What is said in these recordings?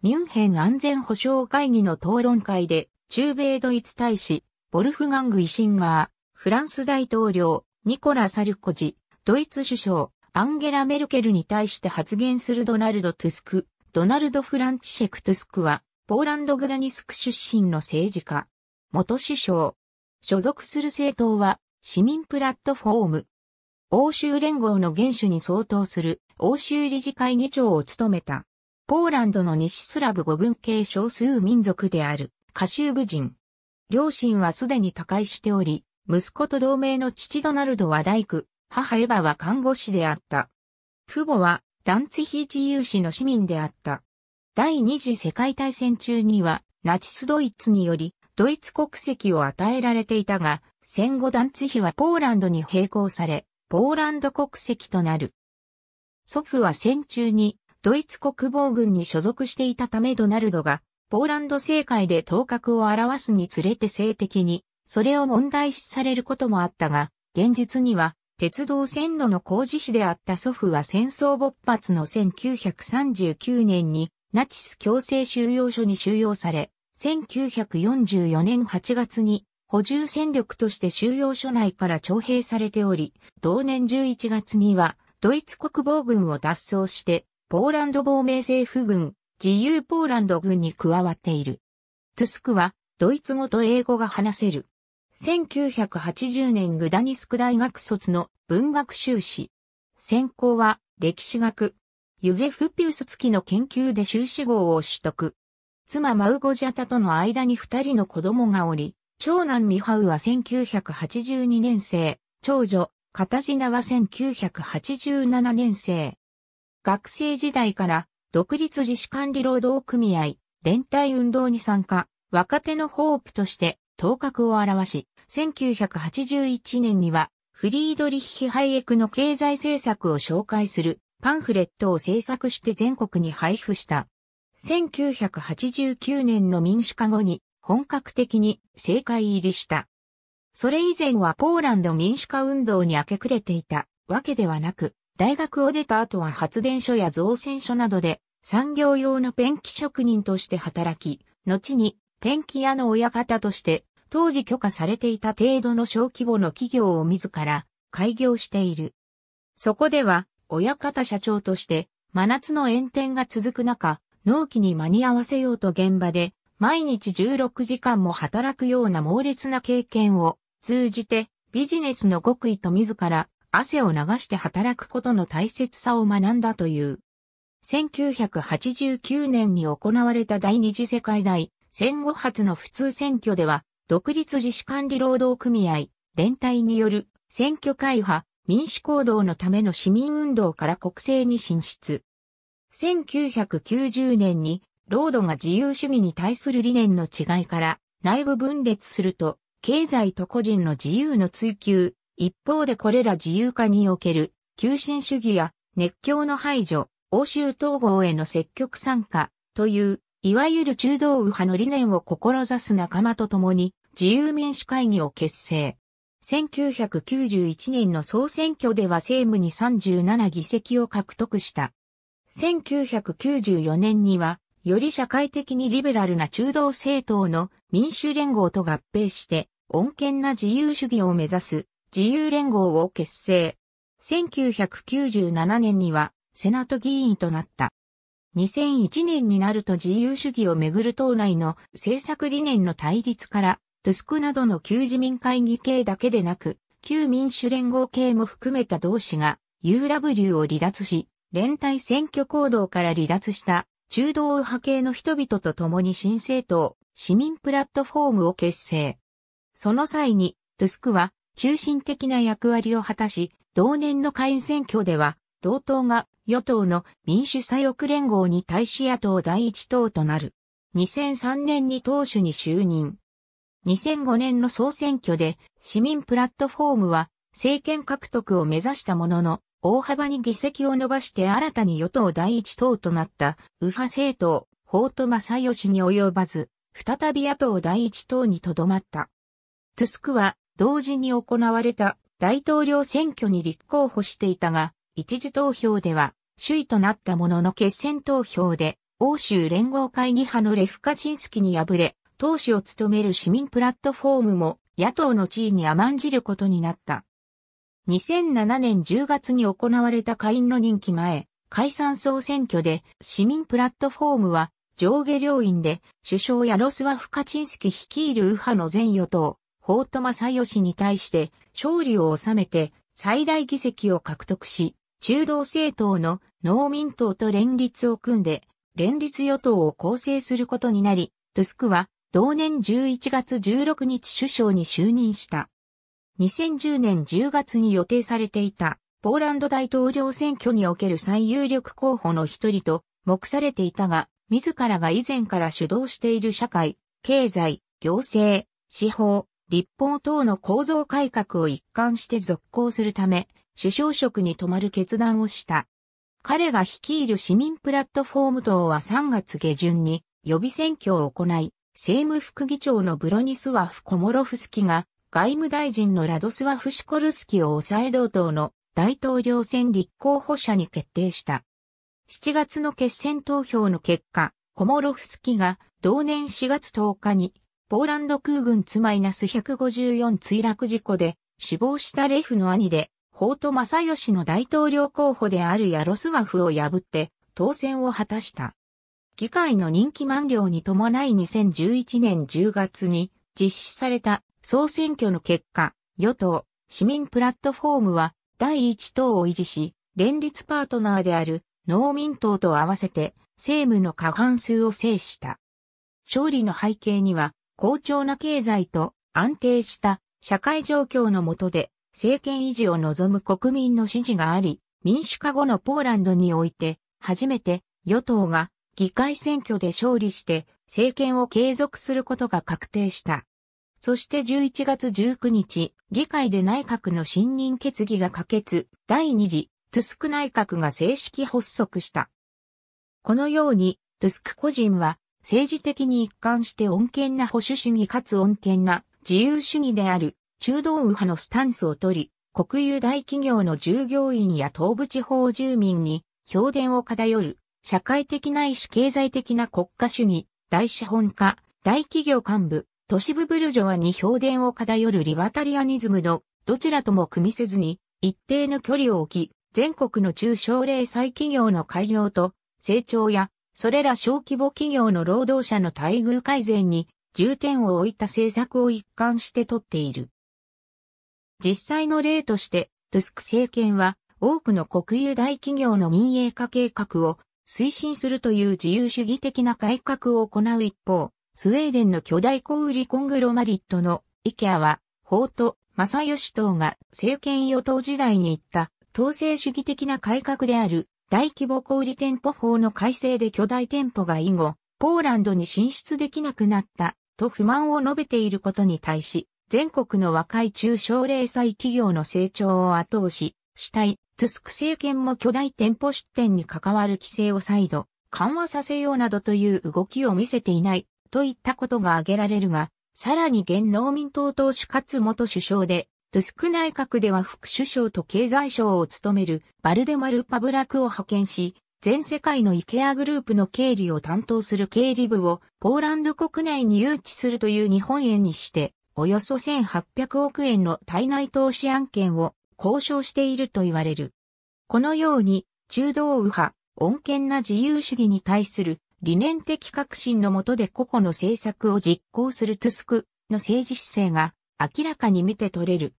ミュンヘン安全保障会議の討論会で、中米ドイツ大使、ボルフガング・イシンガー、フランス大統領、ニコラ・サルコジ、ドイツ首相、アンゲラ・メルケルに対して発言するドナルド・トゥスク、ドナルド・フランチシェク・トゥスクは、ポーランド・グダニスク出身の政治家、元首相、所属する政党は、市民プラットフォーム、欧州連合の元首に相当する、欧州理事会議長を務めた。ポーランドの西スラブ語群系少数民族であるカシューブ人。両親はすでに他界しており、息子と同盟の父ドナルドは大工、母エヴァは看護師であった。父母はダンツヒ自由市の市民であった。第二次世界大戦中にはナチスドイツによりドイツ国籍を与えられていたが、戦後ダンツヒはポーランドに並行され、ポーランド国籍となる。祖父は戦中にドイツ国防軍に所属していたためドナルドが、ポーランド政界で頭角を表すにつれて性的に、それを問題視されることもあったが、現実には、鉄道線路の工事士であった祖父は戦争勃発の1939年にナチス強制収容所に収容され、1944年8月に補充戦力として収容所内から徴兵されており、同年11月にはドイツ国防軍を脱走してポーランド亡命政府軍、自由ポーランド軍に加わっている。トゥスクは、ドイツ語と英語が話せる。1980年グダニスク大学卒の文学修士。専攻は歴史学。ユゼフ・ピュースツキの研究で修士号を取得。妻マウゴジャタとの間に二人の子供がおり、長男ミハウは1982年生、長女、カタジナは1987年生。学生時代から独立自主管理労働組合、連帯運動に参加、若手のホープとして頭角を現し、1981年にはフリードリッヒ・ハイエクの経済政策を紹介するパンフレットを制作して全国に配布した。1989年の民主化後に本格的に政界入りした。それ以前はポーランド民主化運動に明け暮れていたわけではなく、大学を出た後は発電所や造船所などで産業用のペンキ職人として働き、後にペンキ屋の親方として当時許可されていた程度の小規模の企業を自ら開業している。そこでは親方社長として真夏の炎天が続く中、納期に間に合わせようと現場で毎日16時間も働くような猛烈な経験を通じてビジネスの極意と自ら汗を流して働くことの大切さを学んだという。1989年に行われた第二次世界大戦後初の普通選挙では、独立自主管理労働組合、連帯による選挙会派、民主行動のための市民運動から国政に進出。1990年に、労働が自由主義に対する理念の違いから内部分裂すると、経済と個人の自由の追求、一方でこれら自由化における、急進主義や熱狂の排除、欧州統合への積極参加という、いわゆる中道右派の理念を志す仲間と共に自由民主会議を結成。1991年の総選挙では政務に37議席を獲得した。1994年には、より社会的にリベラルな中道政党の民主連合と合併して、穏健な自由主義を目指す自由連合を結成。1997年にはセナト議員となった。2001年になると自由主義をめぐる党内の政策理念の対立から、トゥスクなどの旧自民会議系だけでなく、旧民主連合系も含めた同志が UW を離脱し、連帯選挙行動から離脱した中道右派系の人々と共に新政党、市民プラットフォームを結成。その際に、トゥスクは中心的な役割を果たし、同年の下院選挙では、同党が与党の民主左翼連合に対し野党第一党となる。2003年に党首に就任。2005年の総選挙で市民プラットフォームは政権獲得を目指したものの、大幅に議席を伸ばして新たに与党第一党となった右派政党、法と正義に及ばず、再び野党第一党にとどまった。トゥスクは同時に行われた大統領選挙に立候補していたが、一時投票では首位となったものの決選投票で欧州連合会議派のレフカチンスキに敗れ、党首を務める市民プラットフォームも野党の地位に甘んじることになった。2007年10月に行われた下院の任期前、解散総選挙で市民プラットフォームは上下両院で首相やロスワフ・カチンスキ率いる右派の全与党法戸正義に対して勝利を収めて最大議席を獲得し、中道政党の農民党と連立を組んで、連立与党を構成することになり、トゥスクは同年11月16日首相に就任した。2010年10月に予定されていたポーランド大統領選挙における最有力候補の一人と目されていたが、自らが以前から主導している社会、経済、行政、司法、立法等の構造改革を一貫して続行するため、首相職に泊まる決断をした。彼が率いる市民プラットフォーム党は3月下旬に予備選挙を行い、政務副議長のブロニスワフ・コモロフスキが外務大臣のラドスワフ・シコルスキを抑え同党の大統領選立候補者に決定した。7月の決選投票の結果、コモロフスキが同年4月10日にポーランド空軍つマイナス154墜落事故で死亡したレフの兄で、法と正義の大統領候補であるヤロスワフを破って当選を果たした。議会の任期満了に伴い2011年10月に実施された総選挙の結果、与党、市民プラットフォームは第一党を維持し、連立パートナーである農民党と合わせて政務の過半数を制した。勝利の背景には、好調な経済と安定した社会状況の下で政権維持を望む国民の支持があり、民主化後のポーランドにおいて初めて与党が議会選挙で勝利して政権を継続することが確定した。そして11月19日、議会で内閣の信任決議が可決、第2次トゥスク内閣が正式発足した。このようにトゥスク個人は政治的に一貫して穏健な保守主義かつ穏健な自由主義である中道右派のスタンスを取り、国有大企業の従業員や東部地方住民に評伝を偏る社会的ないし経済的な国家主義、大資本家、大企業幹部、都市部ブルジョワに評伝を偏るリバタリアニズムのどちらとも組みせずに一定の距離を置き、全国の中小零細企業の開業と成長やそれら小規模企業の労働者の待遇改善に重点を置いた政策を一貫して取っている。実際の例として、トゥスク政権は多くの国有大企業の民営化計画を推進するという自由主義的な改革を行う一方、スウェーデンの巨大小売コングロマリットのイケアは、法と正義党が政権与党時代に言った統制主義的な改革である大規模小売店舗法の改正で巨大店舗が以後、ポーランドに進出できなくなったと不満を述べていることに対し、全国の若い中小零細企業の成長を後押し、主体、トゥスク政権も巨大店舗出店に関わる規制を再度緩和させようなどという動きを見せていないといったことが挙げられるが、さらに現農民党党首かつ元首相でトゥスク内閣では副首相と経済相を務めるバルデマル・パブラクを派遣し、全世界のイケアグループの経理を担当する経理部をポーランド国内に誘致するという日本円にして、およそ1800億円の体内投資案件を交渉していると言われる。このように、中道右派、穏健な自由主義に対する理念的革新のもとで個々の政策を実行するトゥスクの政治姿勢が明らかに見て取れる。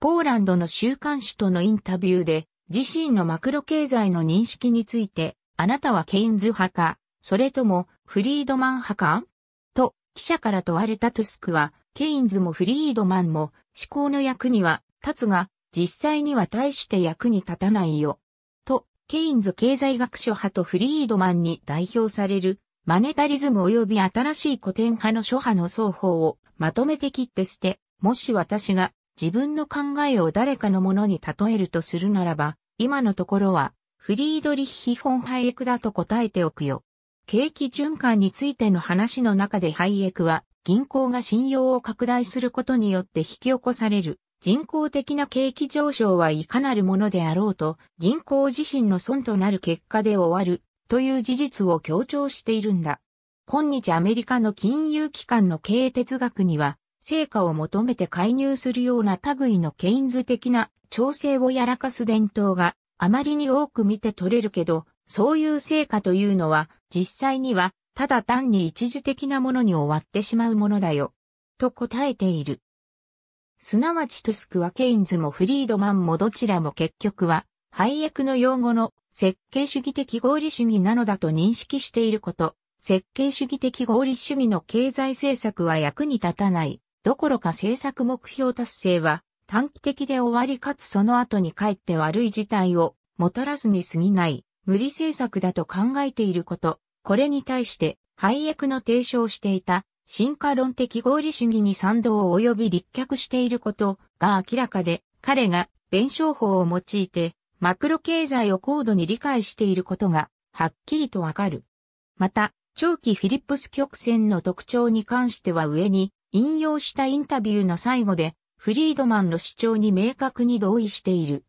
ポーランドの週刊誌とのインタビューで、自身のマクロ経済の認識について、あなたはケインズ派か、それともフリードマン派かと、記者から問われたトゥスクは、ケインズもフリードマンも思考の役には立つが、実際には大して役に立たないよ。と、ケインズ経済学書派とフリードマンに代表される、マネタリズム及び新しい古典派の諸派の双方をまとめて切って捨て、もし私が自分の考えを誰かのものに例えるとするならば、今のところは、フリードリッヒ・フォン・ハイエクだと答えておくよ。景気循環についての話の中でハイエクは、銀行が信用を拡大することによって引き起こされる人工的な景気上昇はいかなるものであろうと、銀行自身の損となる結果で終わるという事実を強調しているんだ。今日アメリカの金融機関の経営哲学には、成果を求めて介入するような類のケインズ的な調整をやらかす伝統があまりに多く見て取れるけど、そういう成果というのは実際にはただ単に一時的なものに終わってしまうものだよ。と答えている。すなわちトスクはケインズもフリードマンもどちらも結局は、配役の用語の設計主義的合理主義なのだと認識していること、設計主義的合理主義の経済政策は役に立たない。どころか政策目標達成は短期的で終わりかつその後に帰って悪い事態をもたらすに過ぎない無理政策だと考えていること。これに対して廃役の提唱していた進化論的合理主義に賛同を及び立脚していることが明らかで彼が弁証法を用いてマクロ経済を高度に理解していることがはっきりとわかる。また、長期フィリップス曲線の特徴に関しては上に引用したインタビューの最後で、フリードマンの主張に明確に同意している。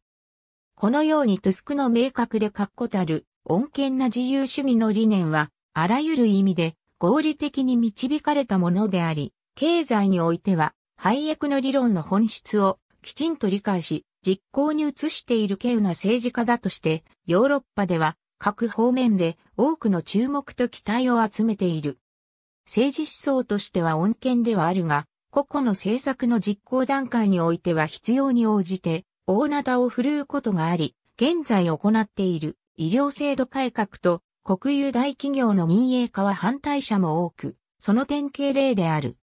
このようにトゥスクの明確で確固たる、穏健な自由主義の理念は、あらゆる意味で合理的に導かれたものであり、経済においては、配役の理論の本質をきちんと理解し、実行に移している稀有な政治家だとして、ヨーロッパでは各方面で多くの注目と期待を集めている。政治思想としては穏健ではあるが、個々の政策の実行段階においては必要に応じて、大なたを振るうことがあり、現在行っている医療制度改革と国有大企業の民営化は反対者も多く、その典型例である。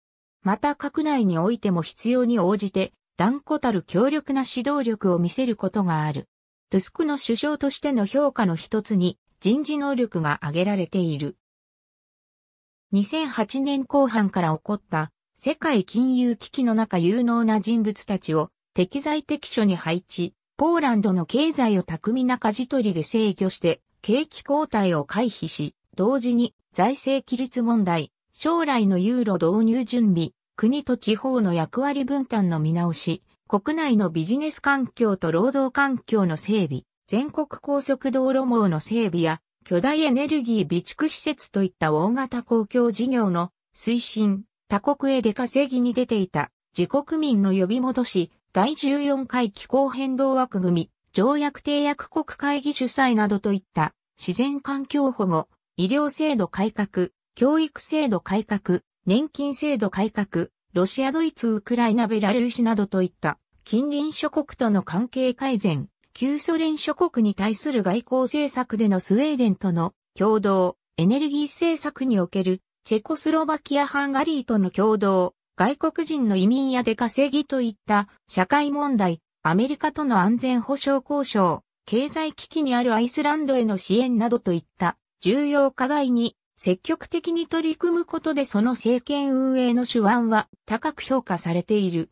また閣内においても必要に応じて、断固たる強力な指導力を見せることがある。トゥスクの首相としての評価の一つに人事能力が挙げられている。2008年後半から起こった世界金融危機の中有能な人物たちを適材適所に配置、ポーランドの経済を巧みな舵取りで制御して景気後退を回避し、同時に財政規律問題、将来のユーロ導入準備、国と地方の役割分担の見直し、国内のビジネス環境と労働環境の整備、全国高速道路網の整備や巨大エネルギー備蓄施設といった大型公共事業の推進、他国へ出稼ぎに出ていた自国民の呼び戻し、第14回気候変動枠組み、条約締約国会議主催などといった自然環境保護、医療制度改革、教育制度改革、年金制度改革、ロシア、ドイツ、ウクライナ、ベラルーシなどといった近隣諸国との関係改善、旧ソ連諸国に対する外交政策でのスウェーデンとの共同エネルギー政策におけるチェコスロバキア・ハンガリーとの共同外国人の移民や出稼ぎといった社会問題、アメリカとの安全保障交渉、経済危機にあるアイスランドへの支援などといった重要課題に積極的に取り組むことでその政権運営の手腕は高く評価されている。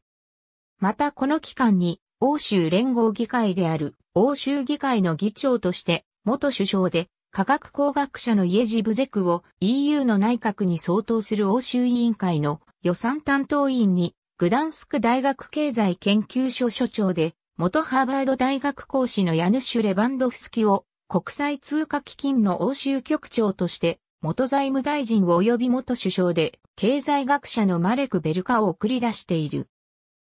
またこの期間に欧州連合議会である欧州議会の議長として元首相で科学工学者のイエジ・ブゼクを EU の内閣に相当する欧州委員会の予算担当委員にグダンスク大学経済研究所所長で元ハーバード大学講師のヤヌシュ・レバンドフスキを国際通貨基金の欧州局長として元財務大臣及び元首相で経済学者のマレク・ベルカを送り出している。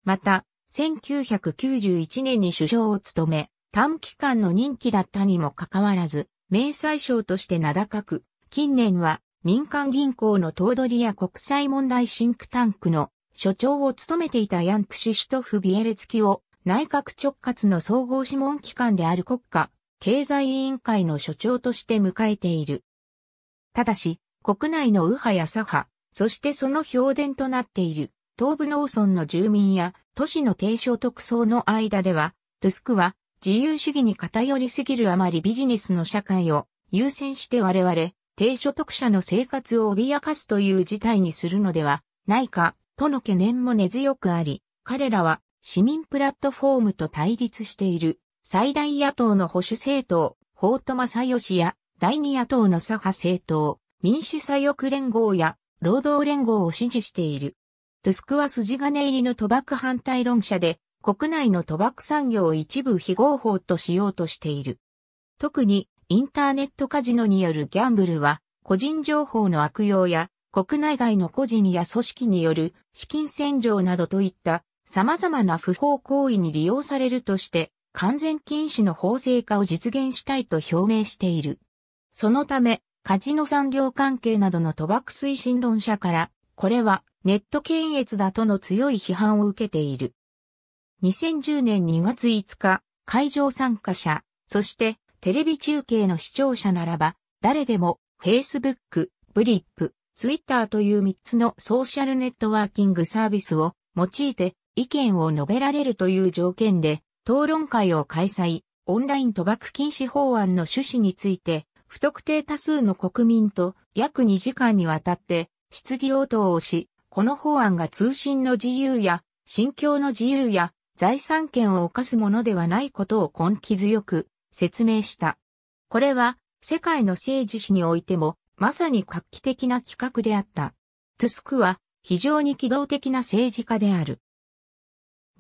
また、1991年に首相を務め、短期間の任期だったにもかかわらず、明細省として名高く、近年は民間銀行の頭取や国際問題シンクタンクの所長を務めていたヤンクシシトフ・ビエレツキを内閣直轄の総合諮問機関である国家経済委員会の所長として迎えている。ただし、国内の右派や左派、そしてその評伝となっている東部農村の住民や都市の低所得層の間では、トゥスクは自由主義に偏りすぎるあまりビジネスの社会を優先して我々、低所得者の生活を脅かすという事態にするのではないか、との懸念も根強くあり、彼らは市民プラットフォームと対立している最大野党の保守政党、法と正義や第二野党の左派政党、民主左翼連合や労働連合を支持している。ドゥスクは筋金入りの賭博反対論者で、国内の賭博産業を一部非合法としようとしている。特に、インターネットカジノによるギャンブルは、個人情報の悪用や、国内外の個人や組織による資金洗浄などといった様々な不法行為に利用されるとして完全禁止の法制化を実現したいと表明している。そのため、カジノ産業関係などの賭博推進論者から、これはネット検閲だとの強い批判を受けている。2010年2月5日、会場参加者、そしてテレビ中継の視聴者ならば、誰でも Facebook、ブリップ、Twitter という3つのソーシャルネットワーキングサービスを用いて意見を述べられるという条件で討論会を開催、オンライン賭博禁止法案の趣旨について、不特定多数の国民と約2時間にわたって質疑応答をし、この法案が通信の自由や、信教の自由や、財産権を犯すものではないことを根気強く説明した。これは世界の政治史においてもまさに画期的な企画であった。トゥスクは非常に機動的な政治家である。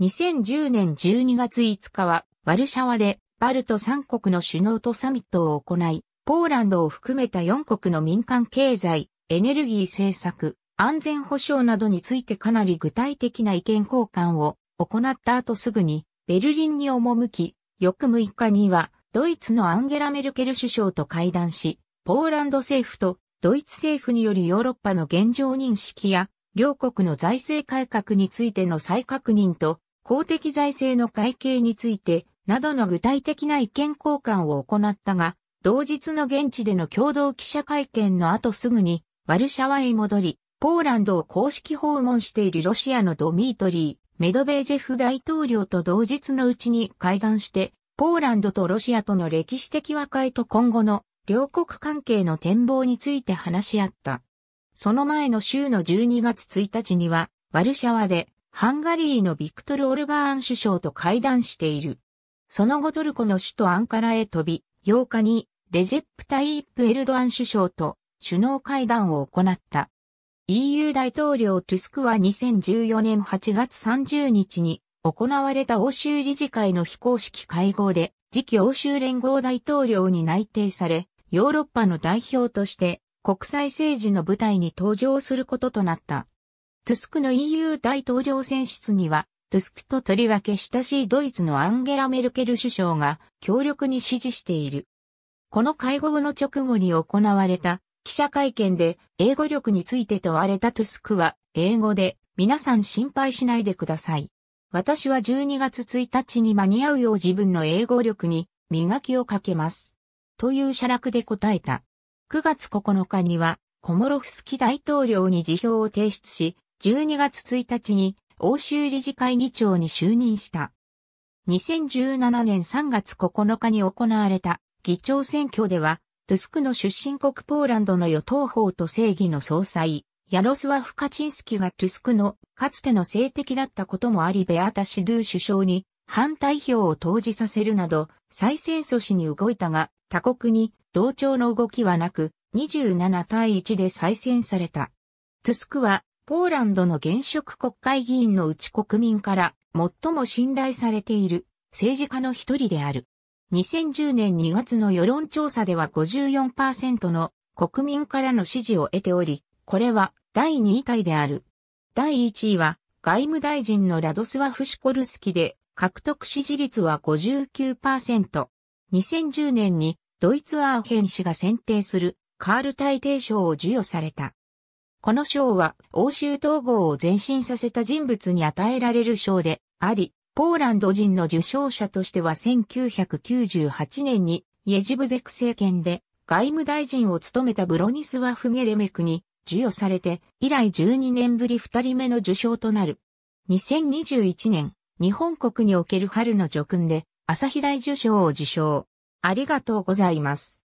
2010年12月5日はワルシャワでバルト3国の首脳とサミットを行い、ポーランドを含めた4国の民間経済、エネルギー政策、安全保障などについてかなり具体的な意見交換を行った後すぐにベルリンに赴き、翌6日にはドイツのアンゲラ・メルケル首相と会談し、ポーランド政府とドイツ政府によりヨーロッパの現状認識や両国の財政改革についての再確認と公的財政の会計についてなどの具体的な意見交換を行ったが、同日の現地での共同記者会見の後すぐにワルシャワへ戻り、ポーランドを公式訪問しているロシアのドミートリー・メドベージェフ大統領と同日のうちに会談して、ポーランドとロシアとの歴史的和解と今後の両国関係の展望について話し合った。その前の週の12月1日には、ワルシャワでハンガリーのビクトル・オルバーン首相と会談している。その後トルコの首都アンカラへ飛び、8日にレジェプタイープ・エルドアン首相と首脳会談を行った。EU 大統領トゥスクは2014年8月30日に行われた欧州理事会の非公式会合で次期欧州連合大統領に内定され、ヨーロッパの代表として国際政治の舞台に登場することとなった。トゥスクの EU 大統領選出には、トゥスクととりわけ親しいドイツのアンゲラ・メルケル首相が強力に支持している。この会合の直後に行われた記者会見で英語力について問われたトゥスクは、英語で、皆さん心配しないでください。私は12月1日に間に合うよう自分の英語力に磨きをかけます。という社落で答えた。9月9日には、コモロフスキ大統領に辞表を提出し、12月1日に欧州理事会議長に就任した。2017年3月9日に行われた議長選挙では、トゥスクの出身国ポーランドの与党法と正義の総裁、ヤロスワフ・カチンスキがトゥスクのかつての性的だったこともありベアタ・シドゥ首相に反対票を投じさせるなど再選阻止に動いたが他国に同調の動きはなく27対1で再選された。トゥスクはポーランドの現職国会議員のうち国民から最も信頼されている政治家の一人である。2010年2月の世論調査では54%の国民からの支持を得ており、これは第2位体である。第1位は外務大臣のラドスワフシコルスキで獲得支持率は59%。2010年にドイツアーヘン氏が選定するカール大帝賞を授与された。この賞は欧州統合を前進させた人物に与えられる賞であり、ポーランド人の受賞者としては1998年にイエジブゼク政権で外務大臣を務めたブロニスワフ・ゲレメクに授与されて以来12年ぶり2人目の受賞となる。2021年、日本国における春の叙勲で朝日大受賞を受賞。ありがとうございます。